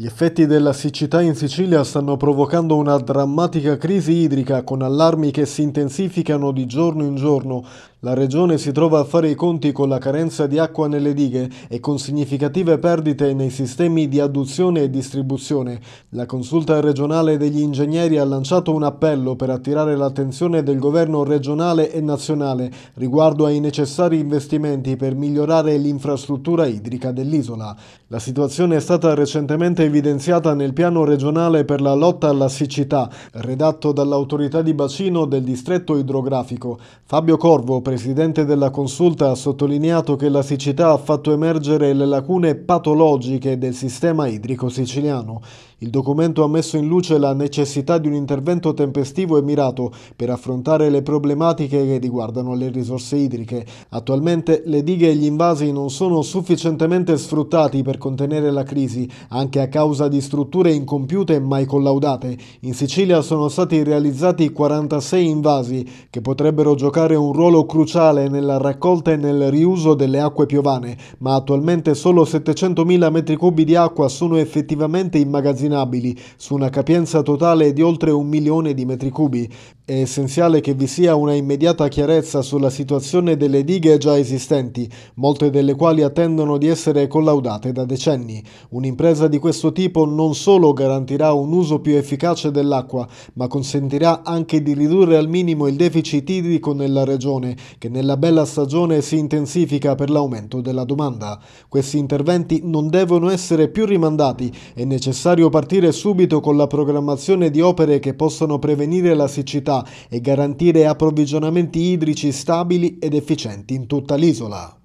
Gli effetti della siccità in Sicilia stanno provocando una drammatica crisi idrica con allarmi che si intensificano di giorno in giorno. La regione si trova a fare i conti con la carenza di acqua nelle dighe e con significative perdite nei sistemi di adduzione e distribuzione. La consulta regionale degli ingegneri ha lanciato un appello per attirare l'attenzione del governo regionale e nazionale riguardo ai necessari investimenti per migliorare l'infrastruttura idrica dell'isola. La situazione è stata recentemente evidenziata nel piano regionale per la lotta alla siccità, redatto dall'autorità di bacino del distretto idrografico. Fabio Corvo, presidente della consulta, ha sottolineato che la siccità ha fatto emergere le lacune patologiche del sistema idrico siciliano. Il documento ha messo in luce la necessità di un intervento tempestivo e mirato per affrontare le problematiche che riguardano le risorse idriche. Attualmente le dighe e gli invasi non sono sufficientemente sfruttati per contenere la crisi, anche a causa di strutture incompiute e mai collaudate. In Sicilia sono stati realizzati 46 invasi che potrebbero giocare un ruolo cruciale nella raccolta e nel riuso delle acque piovane, ma attualmente solo 700.000 metri cubi di acqua sono effettivamente immagazzinabili, su una capienza totale di oltre un milione di metri cubi. È essenziale che vi sia una immediata chiarezza sulla situazione delle dighe già esistenti, molte delle quali attendono di essere collaudate da decenni. Un'impresa di questo tipo non solo garantirà un uso più efficace dell'acqua, ma consentirà anche di ridurre al minimo il deficit idrico nella regione, che nella bella stagione si intensifica per l'aumento della domanda. Questi interventi non devono essere più rimandati, è necessario partire subito con la programmazione di opere che possano prevenire la siccità e garantire approvvigionamenti idrici stabili ed efficienti in tutta l'isola.